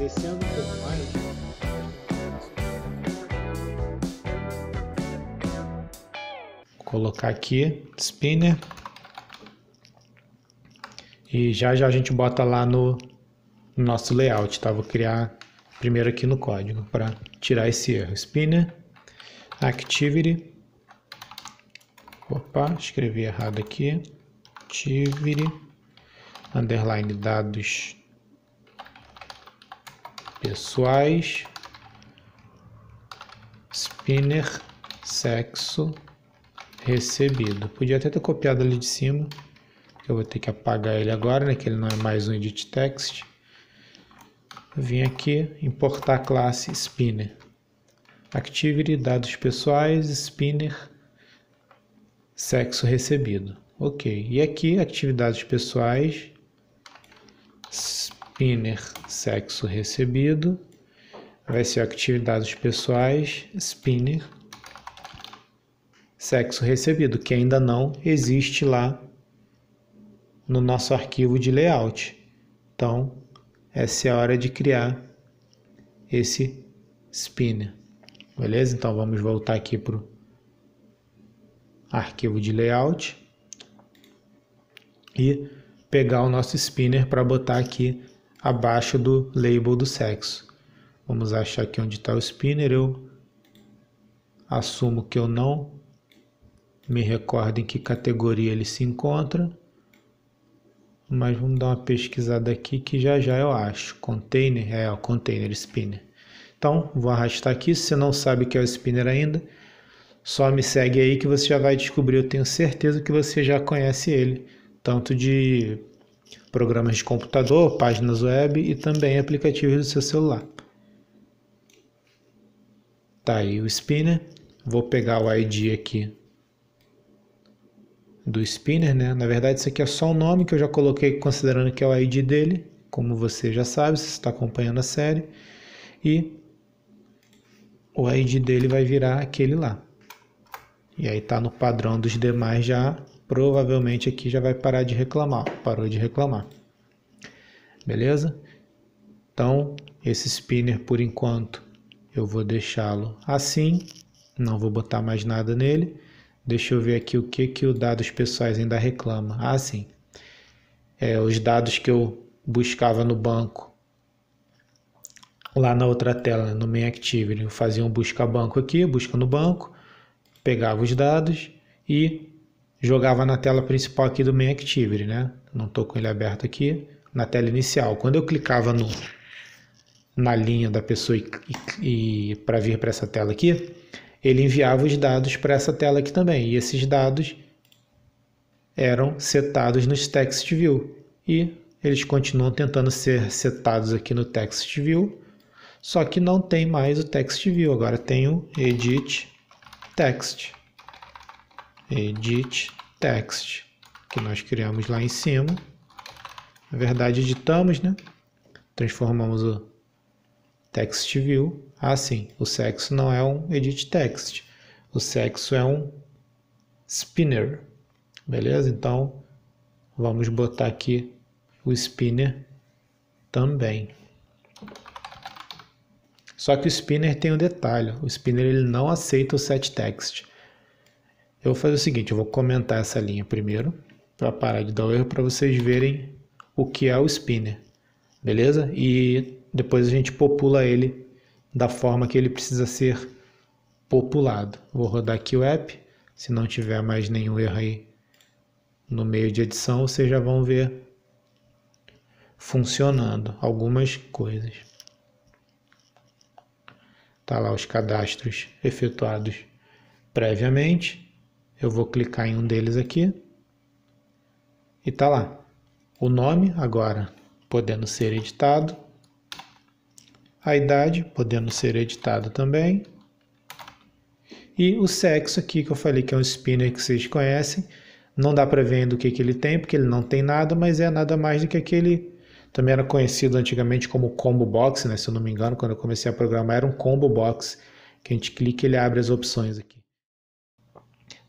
Descendo um pouco mais, colocar aqui spinner e já já a gente bota lá no, no nosso layout tá vou criar primeiro aqui no código para tirar esse erro spinner activity opa escrevi errado aqui activity underline dados pessoais, spinner, sexo, recebido. Podia até ter copiado ali de cima, eu vou ter que apagar ele agora, né, que ele não é mais um edit text. vim aqui, importar a classe spinner. Activity, dados pessoais, spinner, sexo recebido. Ok, e aqui atividades pessoais, Spinner, sexo recebido. Vai ser atividades pessoais, Spinner, sexo recebido, que ainda não existe lá no nosso arquivo de layout. Então, essa é a hora de criar esse spinner. Beleza? Então, vamos voltar aqui para o arquivo de layout e pegar o nosso spinner para botar aqui abaixo do label do sexo. Vamos achar aqui onde está o spinner. Eu assumo que eu não me recordo em que categoria ele se encontra. Mas vamos dar uma pesquisada aqui que já já eu acho. Container, é o container spinner. Então, vou arrastar aqui. Se você não sabe o que é o spinner ainda, só me segue aí que você já vai descobrir. Eu tenho certeza que você já conhece ele, tanto de programas de computador, páginas web e também aplicativos do seu celular. Tá aí o spinner. Vou pegar o ID aqui do spinner, né? Na verdade, isso aqui é só o nome que eu já coloquei considerando que é o ID dele, como você já sabe, se está acompanhando a série. E o ID dele vai virar aquele lá. E aí tá no padrão dos demais já provavelmente aqui já vai parar de reclamar, parou de reclamar. Beleza? Então, esse spinner por enquanto eu vou deixá-lo assim, não vou botar mais nada nele. Deixa eu ver aqui o que que os dados pessoais ainda reclama. Ah, sim. É, os dados que eu buscava no banco lá na outra tela, no main activity, eu fazia um busca banco aqui, busca no banco, pegava os dados e jogava na tela principal aqui do main activity, né? Não estou com ele aberto aqui, na tela inicial. Quando eu clicava no, na linha da pessoa e, e, e para vir para essa tela aqui, ele enviava os dados para essa tela aqui também. E esses dados eram setados nos text view e eles continuam tentando ser setados aqui no text view, só que não tem mais o text view, agora tem o edit text edit text, que nós criamos lá em cima. Na verdade, editamos, né? Transformamos o text view. Ah, sim, o sexo não é um edit text. O sexo é um spinner. Beleza? Então, vamos botar aqui o spinner também. Só que o spinner tem um detalhe. O spinner ele não aceita o set text. Eu vou fazer o seguinte, eu vou comentar essa linha primeiro, para parar de dar o erro, para vocês verem o que é o spinner, beleza? E depois a gente popula ele da forma que ele precisa ser populado. Vou rodar aqui o app, se não tiver mais nenhum erro aí no meio de edição, vocês já vão ver funcionando algumas coisas. Tá lá os cadastros efetuados previamente. Eu vou clicar em um deles aqui e tá lá. O nome agora podendo ser editado, a idade podendo ser editado também e o sexo aqui que eu falei que é um spinner que vocês conhecem. Não dá para ver do que, que ele tem, porque ele não tem nada, mas é nada mais do que aquele também era conhecido antigamente como combo box, né? Se eu não me engano, quando eu comecei a programar era um combo box, que a gente clica e ele abre as opções aqui.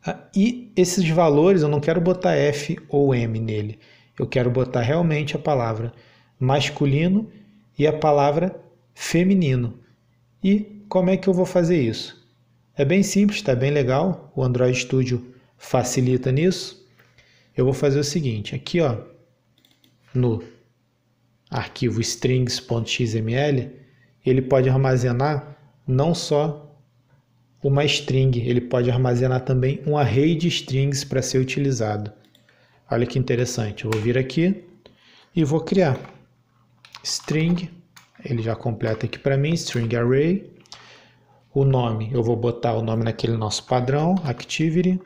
Ah, e esses valores, eu não quero botar F ou M nele. Eu quero botar realmente a palavra masculino e a palavra feminino. E como é que eu vou fazer isso? É bem simples, está bem legal. O Android Studio facilita nisso. Eu vou fazer o seguinte, aqui ó, no arquivo strings.xml, ele pode armazenar não só uma string. Ele pode armazenar também um array de strings para ser utilizado. Olha que interessante. Eu vou vir aqui e vou criar string. Ele já completa aqui para mim, string array. O nome, eu vou botar o nome naquele nosso padrão, activity,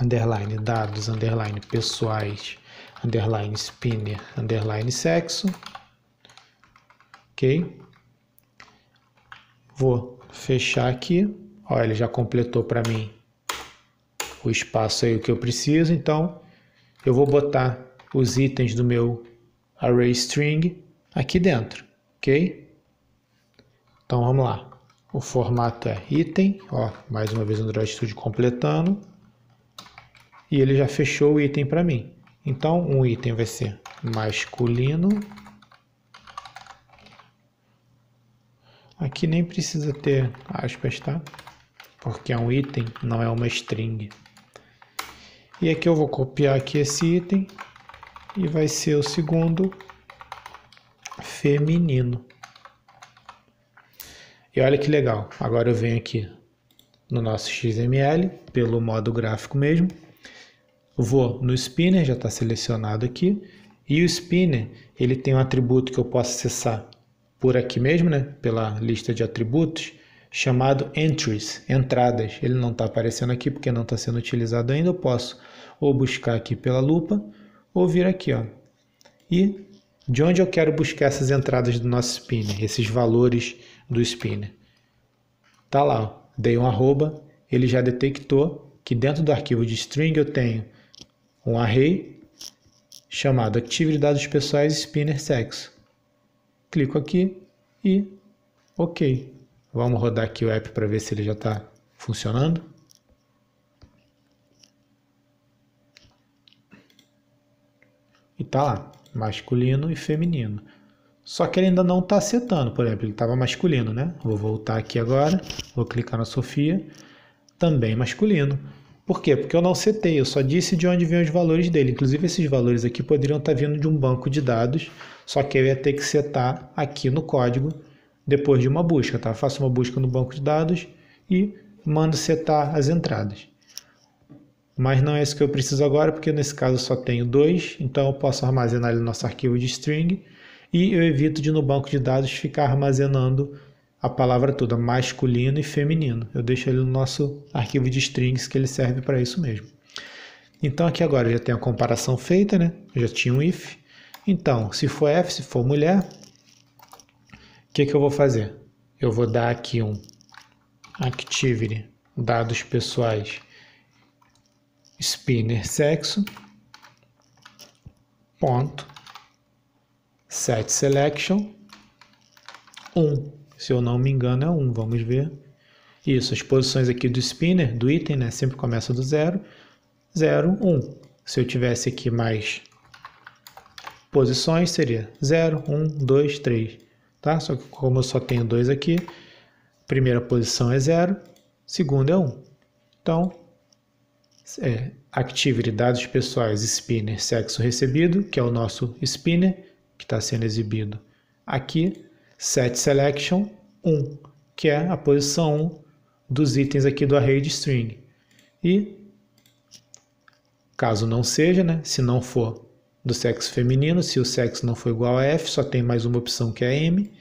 underline dados, underline pessoais, underline spinner, underline sexo. Ok? Vou fechar aqui. Olha, ele já completou para mim o espaço aí que eu preciso. Então, eu vou botar os itens do meu array string aqui dentro, ok? Então, vamos lá. O formato é item, ó, mais uma vez o Android Studio completando. E ele já fechou o item para mim. Então, um item vai ser masculino Aqui nem precisa ter aspas, tá? Porque é um item, não é uma string. E aqui eu vou copiar aqui esse item e vai ser o segundo feminino. E olha que legal, agora eu venho aqui no nosso XML, pelo modo gráfico mesmo, vou no spinner, já está selecionado aqui, e o spinner ele tem um atributo que eu posso acessar por aqui mesmo, né, pela lista de atributos, chamado entries, entradas. Ele não está aparecendo aqui porque não está sendo utilizado ainda. Eu posso ou buscar aqui pela lupa ou vir aqui, ó. E de onde eu quero buscar essas entradas do nosso spinner, esses valores do spinner? Tá lá, ó. dei um arroba, ele já detectou que dentro do arquivo de string eu tenho um array chamado atividades pessoais spinner sexo clico aqui e OK. Vamos rodar aqui o app para ver se ele já está funcionando. E tá lá, masculino e feminino. Só que ele ainda não está setando, por exemplo, ele estava masculino, né? Vou voltar aqui agora, vou clicar na Sofia, também masculino. Por quê? Porque eu não citei, eu só disse de onde vêm os valores dele. Inclusive, esses valores aqui poderiam estar vindo de um banco de dados, só que eu ia ter que setar aqui no código depois de uma busca, tá? faço uma busca no banco de dados e mando setar as entradas. Mas não é isso que eu preciso agora, porque nesse caso eu só tenho dois, então eu posso armazenar ele no nosso arquivo de string e eu evito de no banco de dados ficar armazenando a palavra toda, masculino e feminino. Eu deixo ele no nosso arquivo de strings que ele serve para isso mesmo. Então aqui agora já tem a comparação feita, né? já tinha um if. Então, se for F, se for mulher, o que, que eu vou fazer? Eu vou dar aqui um activity, dados pessoais, spinner sexo, ponto, set selection, 1. Um se eu não me engano, é 1. Vamos ver. Isso, as posições aqui do spinner, do item, né? Sempre começa do 0, 0, 1. Se eu tivesse aqui mais posições, seria 0, 1, 2, 3. Tá? Só que como eu só tenho dois aqui, primeira posição é 0, segunda é 1. Um. Então, é Activity, dados pessoais, spinner, sexo recebido, que é o nosso spinner, que está sendo exibido aqui, set selection 1, que é a posição 1 dos itens aqui do array de string. E caso não seja, né, se não for do sexo feminino, se o sexo não for igual a F, só tem mais uma opção que é M.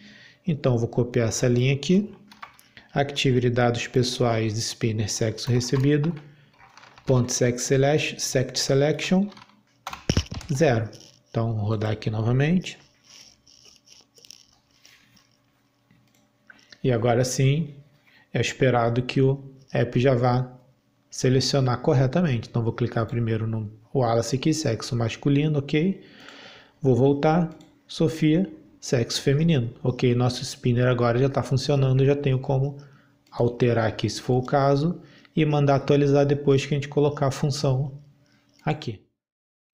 Então vou copiar essa linha aqui. Active dados pessoais de spinner sexo recebido. Ponto sex selection, selection Então vou rodar aqui novamente. E agora sim, é esperado que o app já vá selecionar corretamente. Então vou clicar primeiro no Wallace aqui, sexo masculino, ok. Vou voltar, Sofia, sexo feminino, ok. Nosso spinner agora já está funcionando, já tenho como alterar aqui se for o caso e mandar atualizar depois que a gente colocar a função aqui.